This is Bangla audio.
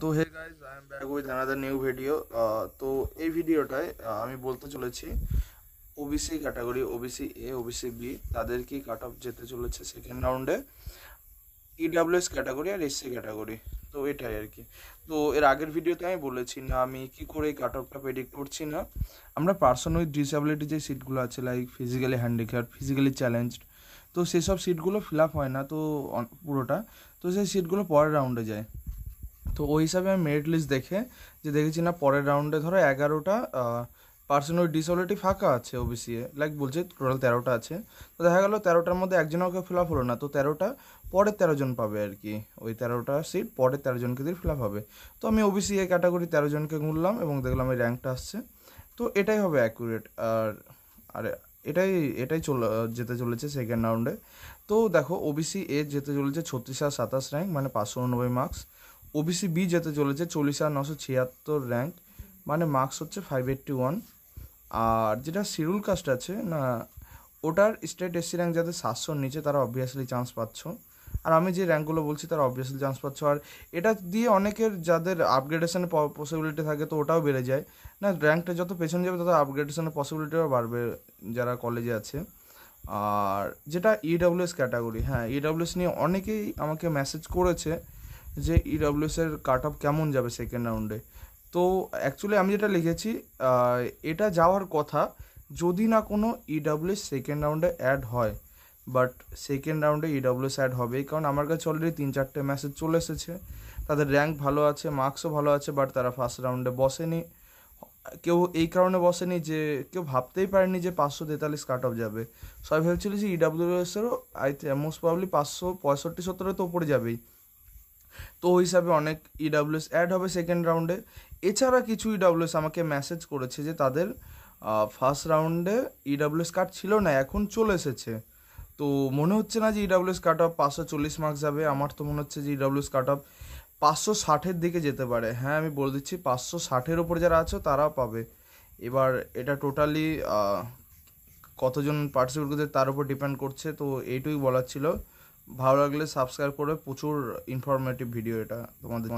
তো hey guys I am back with another new video তো এই ভিডিওটায় আমি বলতে চলেছি OBC category OBC A OBC B তাদের কি কাট অফ যেতে চলেছে সেকেন্ড রাউন্ডে ইডাব্লিউএস ক্যাটাগরি আর এসসি ক্যাটাগরি তো এটাই আর কি তো এর আগের ভিডিওতে আমি বলেছি না আমি কি করে এই কাট অফটা প্রেডিক্ট করছি না আমরা পার্সন উইথ ডিসএবিলিটি যে সিটগুলো আছে like physically handicap physically challenged তো সেসব সিটগুলো ফিল আপ হয় না তো পুরোটা তো সেই সিটগুলো পরের রাউন্ডে যায় তো ওই হিসাবে আমি মেরিট লিস্ট দেখে যে দেখেছি না পরের রাউন্ডে ধরো এগারোটা পার্সন ওই ডিসঅলরেডি ফাঁকা আছে ওবিসি এ লাইক বলছে টোটাল তেরোটা আছে তো দেখা গেলো তেরোটার মধ্যে একজনও কেউ ফিল আপ হলো না তো তেরোটা পরের তেরো জন পাবে আর কি ওই তেরোটা সিট পরের তেরো জনকে দিয়ে ফিল আপ হবে তো আমি ওবিসি এ ক্যাটাগরি তেরো জনকে গুনলাম এবং দেখলাম এই র্যাঙ্কটা আসছে তো এটাই হবে অ্যাকুরেট আর আরে এটাই এটাই চলে যেতে চলেছে সেকেন্ড রাউন্ডে তো দেখো ওবিসি এ যেতে চলেছে ছত্রিশ আর সাতাশ র্যাঙ্ক মানে পাঁচশো নব্বই মার্কস ওবিসি বি যেতে চলেছে চল্লিশ হাজার নশো ছিয়াত্তর র্যাঙ্ক মানে মার্কস হচ্ছে ফাইভ এইট্টি ওয়ান আর যেটা শিডিউল কাস্ট আছে না ওটার স্টেট এসসি র্যাঙ্ক যাদের সাতশোর নিচে তারা অবভিয়াসলি চান্স পাচ্ছ আর আমি যে র্যাঙ্কগুলো বলছি তারা অবভিয়াসলি চান্স পাচ্ছ আর এটা দিয়ে অনেকের যাদের আপগ্রেডেশনের পসিবিলিটি থাকে তো ওটাও বেড়ে যায় না র্যাঙ্কটা যত পেছন যাবে তত আপগ্রেডেশনের পসিবিলিটিও বাড়বে যারা কলেজে আছে আর যেটা ইডাব্লিউএস e ক্যাটাগরি হ্যাঁ ইডাব্লিউএস e নিয়ে অনেকেই আমাকে মেসেজ করেছে যে ইডাব্লিউএসের কাট অফ কেমন যাবে সেকেন্ড রাউন্ডে তো অ্যাকচুয়ালি আমি যেটা লিখেছি এটা যাওয়ার কথা যদি না কোনো ইডাব্লিউএস সেকেন্ড রাউন্ডে অ্যাড হয় বাট সেকেন্ড রাউন্ডে ইডাব্লিউএস অ্যাড হবে কারণ আমার কাছে অলরেডি তিন চারটে ম্যাসেজ চলে এসেছে তাদের র্যাঙ্ক ভালো আছে মার্কসও ভালো আছে বাট তারা ফার্স্ট রাউন্ডে বসেনি কেউ এই কারণে বসেনি যে কেউ ভাবতেই পারেনি যে পাঁচশো তেতাল্লিশ কাট অফ যাবে সবাই ভেবেছিল যে ইডাব্লিউএসেরও আই মোস্ট প্রবলি পাঁচশো পঁয়ষট্টি সত্তরের তো উপরে যাবেই তো ওই হিসাবে অনেক ইডাব্লিউএস e অ্যাড হবে সেকেন্ড রাউন্ডে এছাড়া কিছু ইডাব্লিউএস e আমাকে মেসেজ করেছে যে তাদের ফার্স্ট রাউন্ডে ইডাব্লিউএস কার্ড ছিল না এখন চলে এসেছে তো মনে হচ্ছে না যে ইডাব্লিউএস কাট অফ পাঁচশো চল্লিশ মার্কস যাবে আমার তো মনে হচ্ছে যে ইডাব্লিউএস কাট অফ পাঁচশো ষাটের দিকে যেতে পারে হ্যাঁ আমি বলে দিচ্ছি পাঁচশো ষাটের ওপরে যারা আছো তারাও পাবে এবার এটা টোটালি কতজন পার্টিসিপেট করছে তার উপর ডিপেন্ড করছে তো এইটুই বলার ছিল ভালো লাগলে সাবস্ক্রাইব করে প্রচুর ইনফরমেটিভ ভিডিও এটা তোমাদের